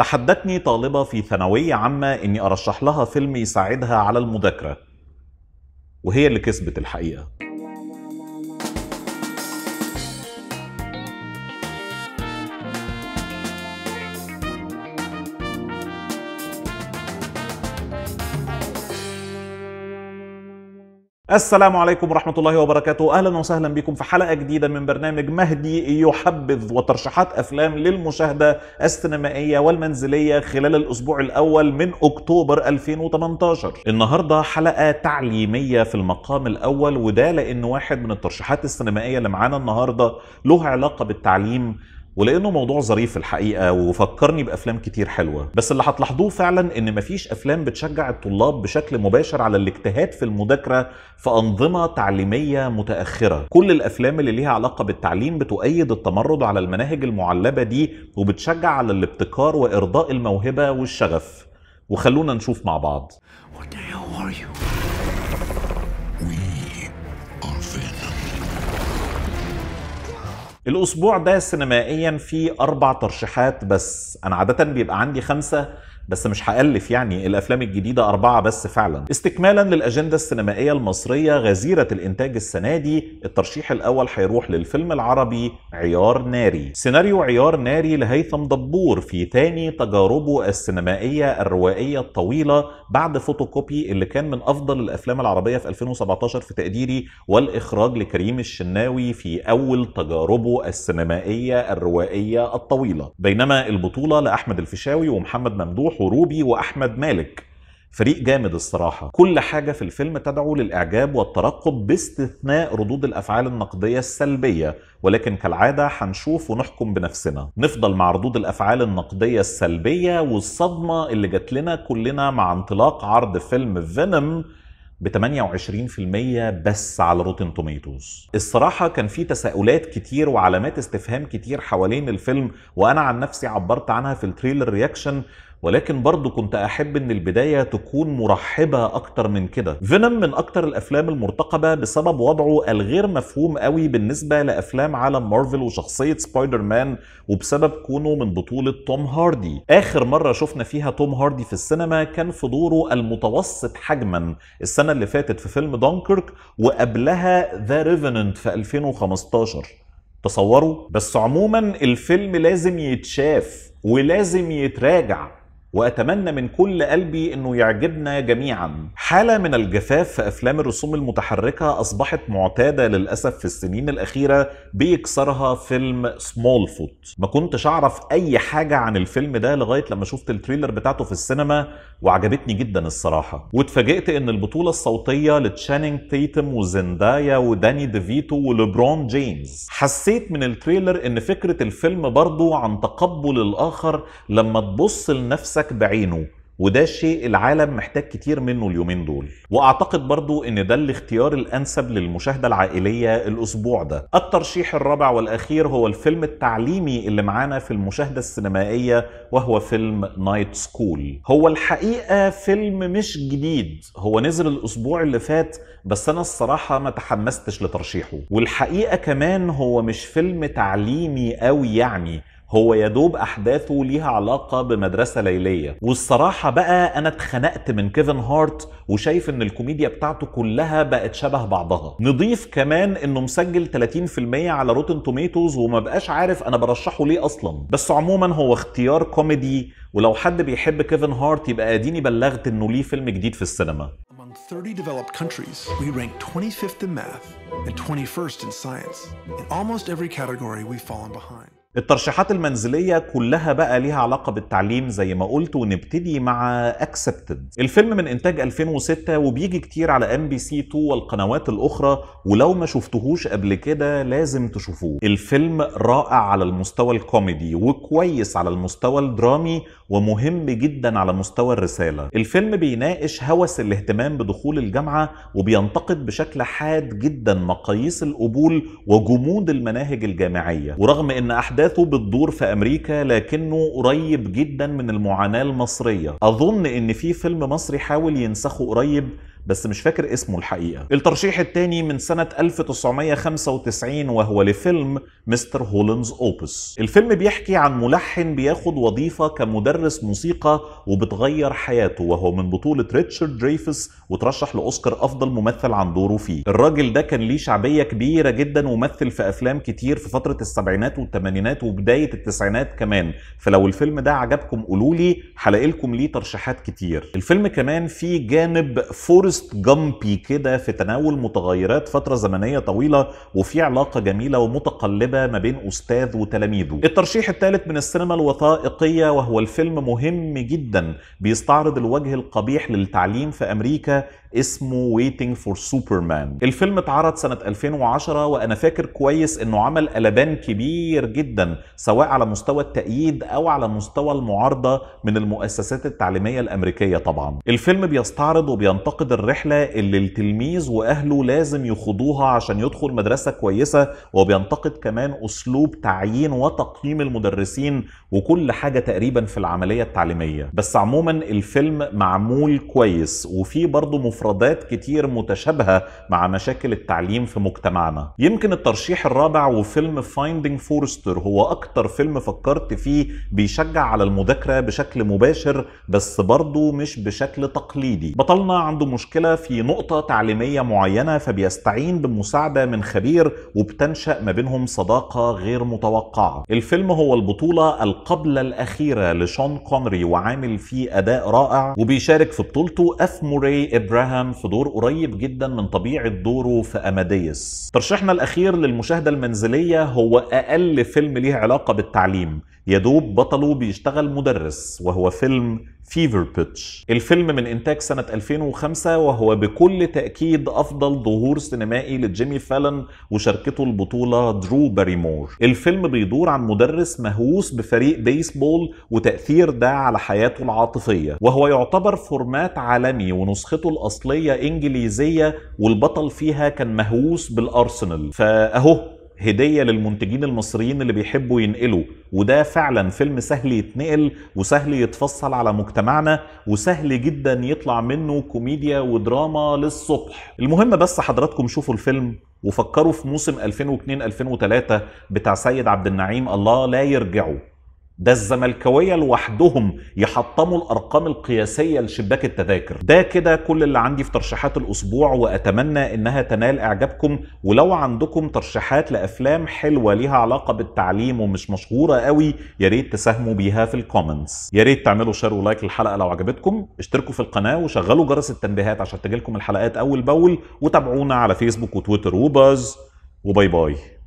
تحدتني طالبة في ثانوية عامة إني أرشح لها فيلم يساعدها على المذاكرة وهي اللي كسبت الحقيقة السلام عليكم ورحمة الله وبركاته أهلا وسهلا بكم في حلقة جديدة من برنامج مهدي يحبذ وترشيحات أفلام للمشاهدة السينمائية والمنزلية خلال الأسبوع الأول من أكتوبر 2018 النهاردة حلقة تعليمية في المقام الأول وده لأن واحد من الترشيحات السينمائية اللي معانا النهاردة له علاقة بالتعليم ولانه موضوع ظريف الحقيقه وفكرني بافلام كتير حلوه بس اللي هتلاحظوه فعلا ان مفيش افلام بتشجع الطلاب بشكل مباشر على الاجتهاد في المذاكره في انظمه تعليميه متاخره كل الافلام اللي ليها علاقه بالتعليم بتؤيد التمرد على المناهج المعلبه دي وبتشجع على الابتكار وارضاء الموهبه والشغف وخلونا نشوف مع بعض What the hell are you? الاسبوع ده سينمائيا في اربع ترشيحات بس انا عاده بيبقى عندي خمسه بس مش هألف يعني الأفلام الجديدة أربعة بس فعلا استكمالا للأجندة السينمائية المصرية غزيرة الإنتاج السنة دي الترشيح الأول هيروح للفيلم العربي عيار ناري سيناريو عيار ناري لهيثم دبور في ثاني تجاربه السينمائية الروائية الطويلة بعد فوتوكوبي اللي كان من أفضل الأفلام العربية في 2017 في تقديري والإخراج لكريم الشناوي في أول تجاربه السينمائية الروائية الطويلة بينما البطولة لأحمد الفيشاوي ومحمد ممدوح الحروبي واحمد مالك فريق جامد الصراحة كل حاجة في الفيلم تدعو للإعجاب والترقب باستثناء ردود الأفعال النقدية السلبية ولكن كالعادة هنشوف ونحكم بنفسنا نفضل مع ردود الأفعال النقدية السلبية والصدمة اللي جات لنا كلنا مع انطلاق عرض فيلم فينوم ب 28% بس على روتين توميتوز الصراحة كان في تساؤلات كتير وعلامات استفهام كتير حوالين الفيلم وأنا عن نفسي عبرت عنها في التريلر رياكشن ولكن برضو كنت احب ان البدايه تكون مرحبه اكتر من كده فينم من اكتر الافلام المرتقبه بسبب وضعه الغير مفهوم قوي بالنسبه لافلام عالم مارفل وشخصيه سبايدر مان وبسبب كونه من بطوله توم هاردي اخر مره شفنا فيها توم هاردي في السينما كان في دوره المتوسط حجما السنه اللي فاتت في فيلم دونكيرك وقبلها ذا ريفننت في 2015 تصوروا بس عموما الفيلم لازم يتشاف ولازم يتراجع واتمنى من كل قلبي انه يعجبنا جميعا حاله من الجفاف في افلام الرسوم المتحركه اصبحت معتاده للاسف في السنين الاخيره بيكسرها فيلم سمول فوت ما كنتش اعرف اي حاجه عن الفيلم ده لغايه لما شفت التريلر بتاعته في السينما وعجبتني جدا الصراحه واتفاجئت ان البطوله الصوتيه لتشانينج تيتم وزندايا وداني ديفيتو وليبرون جيمز حسيت من التريلر ان فكره الفيلم برضه عن تقبل الاخر لما تبص لنفسك نفسك بعينه وده الشيء العالم محتاج كتير منه اليومين دول واعتقد برضو ان ده الاختيار الانسب للمشاهدة العائلية الاسبوع ده الترشيح الرابع والاخير هو الفيلم التعليمي اللي معانا في المشاهدة السينمائية وهو فيلم نايت سكول هو الحقيقة فيلم مش جديد هو نزل الاسبوع اللي فات بس انا الصراحة ما تحمستش لترشيحه والحقيقة كمان هو مش فيلم تعليمي قوي يعني هو يا دوب احداثه ليها علاقه بمدرسه ليليه والصراحه بقى انا اتخنقت من كيفن هارت وشايف ان الكوميديا بتاعته كلها بقت شبه بعضها نضيف كمان انه مسجل 30% على روتن توميتوز وما بقاش عارف انا برشحه ليه اصلا بس عموما هو اختيار كوميدي ولو حد بيحب كيفن هارت يبقى اديني بلغت انه ليه فيلم جديد في السينما Among 30 developed countries, we rank 25th in math and 21st in science. In almost every category, we've fallen behind. الترشيحات المنزلية كلها بقى ليها علاقة بالتعليم زي ما قلت ونبتدي مع اكسبتد الفيلم من انتاج 2006 وبيجي كتير على ام بي سي 2 والقنوات الاخرى ولو ما شفتهوش قبل كده لازم تشوفوه الفيلم رائع على المستوى الكوميدي وكويس على المستوى الدرامي ومهم جدا على مستوى الرسالة الفيلم بيناقش هوس الاهتمام بدخول الجامعة وبينتقد بشكل حاد جدا مقاييس القبول وجمود المناهج الجامعية ورغم ان احداثه بتدور في امريكا لكنه قريب جدا من المعاناة المصرية اظن ان في فيلم مصري حاول ينسخه قريب بس مش فاكر اسمه الحقيقه الترشيح الثاني من سنه 1995 وهو لفيلم مستر هولنز اوبس الفيلم بيحكي عن ملحن بياخد وظيفه كمدرس موسيقى وبتغير حياته وهو من بطوله ريتشارد دريفس وترشح لاوسكار افضل ممثل عن دوره فيه الراجل ده كان ليه شعبيه كبيره جدا ومثل في افلام كتير في فتره السبعينات والثمانينات وبدايه التسعينات كمان فلو الفيلم ده عجبكم قولوا لي هلاقي لكم ليه ترشيحات كتير الفيلم كمان فيه جانب فور فورست جامبي كده في تناول متغيرات فتره زمنيه طويله وفي علاقه جميله ومتقلبه ما بين استاذ وتلاميذه. الترشيح الثالث من السينما الوثائقيه وهو الفيلم مهم جدا بيستعرض الوجه القبيح للتعليم في امريكا اسمه ويتنج فور سوبرمان الفيلم اتعرض سنة 2010 وأنا فاكر كويس أنه عمل قلبان كبير جدا سواء على مستوى التأييد أو على مستوى المعارضة من المؤسسات التعليمية الأمريكية طبعا الفيلم بيستعرض وبينتقد الرحله اللي التلميذ واهله لازم يخوضوها عشان يدخل مدرسه كويسه وبينتقد كمان اسلوب تعيين وتقييم المدرسين وكل حاجه تقريبا في العمليه التعليميه بس عموما الفيلم معمول كويس وفيه برضه مفردات كتير متشابهه مع مشاكل التعليم في مجتمعنا يمكن الترشيح الرابع وفيلم فايندينج فورستر هو اكتر فيلم فكرت فيه بيشجع على المذاكره بشكل مباشر بس برضه مش بشكل تقليدي بطلنا عنده مشكله مشكلة في نقطة تعليمية معينة فبيستعين بمساعدة من خبير وبتنشأ ما بينهم صداقة غير متوقعة الفيلم هو البطولة القبلة الأخيرة لشون كونري وعامل فيه أداء رائع وبيشارك في بطولته أف موري إبراهام في دور قريب جدا من طبيعة دوره في أماديس ترشيحنا الأخير للمشاهدة المنزلية هو أقل فيلم ليه علاقة بالتعليم يدوب بطله بيشتغل مدرس وهو فيلم فيفر بيتش الفيلم من إنتاج سنة 2005 وهو بكل تأكيد أفضل ظهور سينمائي لجيمي فالن وشاركته البطولة درو باريمور الفيلم بيدور عن مدرس مهووس بفريق بيسبول وتأثير ده على حياته العاطفية وهو يعتبر فورمات عالمي ونسخته الأصلية إنجليزية والبطل فيها كان مهووس بالأرسنال فأهو هدية للمنتجين المصريين اللي بيحبوا ينقلوا وده فعلا فيلم سهل يتنقل وسهل يتفصل على مجتمعنا وسهل جدا يطلع منه كوميديا ودراما للصبح المهم بس حضراتكم شوفوا الفيلم وفكروا في موسم 2002 2003 بتاع سيد عبد النعيم الله لا يرجعوا ده الزملكاويه لوحدهم يحطموا الارقام القياسيه لشباك التذاكر ده كده كل اللي عندي في ترشيحات الاسبوع واتمنى انها تنال اعجابكم ولو عندكم ترشيحات لافلام حلوه ليها علاقه بالتعليم ومش مشهوره قوي يا ريت تساهموا بيها في الكومنتس يا ريت تعملوا شير ولايك للحلقه لو عجبتكم اشتركوا في القناه وشغلوا جرس التنبيهات عشان تجيلكم الحلقات اول باول وتابعونا على فيسبوك وتويتر وباز وباي باي